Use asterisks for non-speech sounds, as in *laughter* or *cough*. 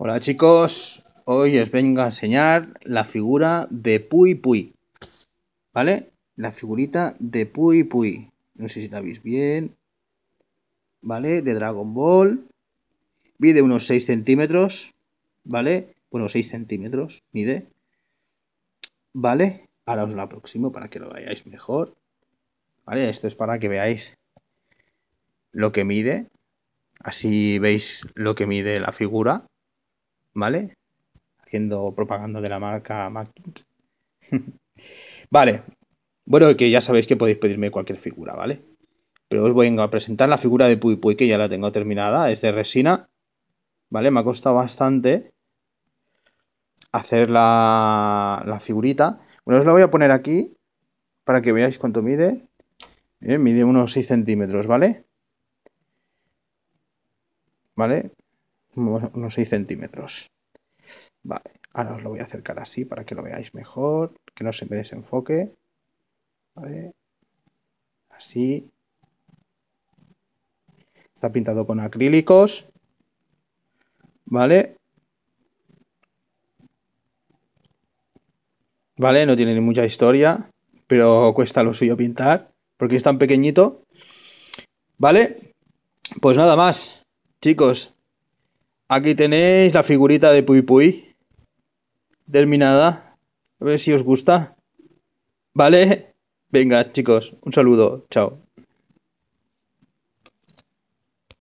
Hola chicos, hoy os vengo a enseñar la figura de Pui Pui ¿vale? La figurita de Pui Pui no sé si la veis bien, ¿vale? De Dragon Ball, mide unos 6 centímetros, ¿vale? Bueno, 6 centímetros mide, ¿vale? Ahora os la aproximo para que lo veáis mejor, ¿vale? Esto es para que veáis lo que mide, así veis lo que mide la figura. ¿vale? Haciendo propaganda de la marca Mackin. *laughs* vale. Bueno, que ya sabéis que podéis pedirme cualquier figura, ¿vale? Pero os voy a presentar la figura de Puy Puy, que ya la tengo terminada. Es de resina, ¿vale? Me ha costado bastante hacer la, la figurita. Bueno, os la voy a poner aquí para que veáis cuánto mide. mide unos 6 centímetros, ¿vale? ¿Vale? unos 6 centímetros. Vale, ahora os lo voy a acercar así para que lo veáis mejor, que no se me desenfoque. Vale, así. Está pintado con acrílicos. Vale. Vale, no tiene ni mucha historia, pero cuesta lo suyo pintar, porque es tan pequeñito. Vale, pues nada más, chicos, Aquí tenéis la figurita de Puy Puy. Terminada. A ver si os gusta. ¿Vale? Venga, chicos. Un saludo. Chao.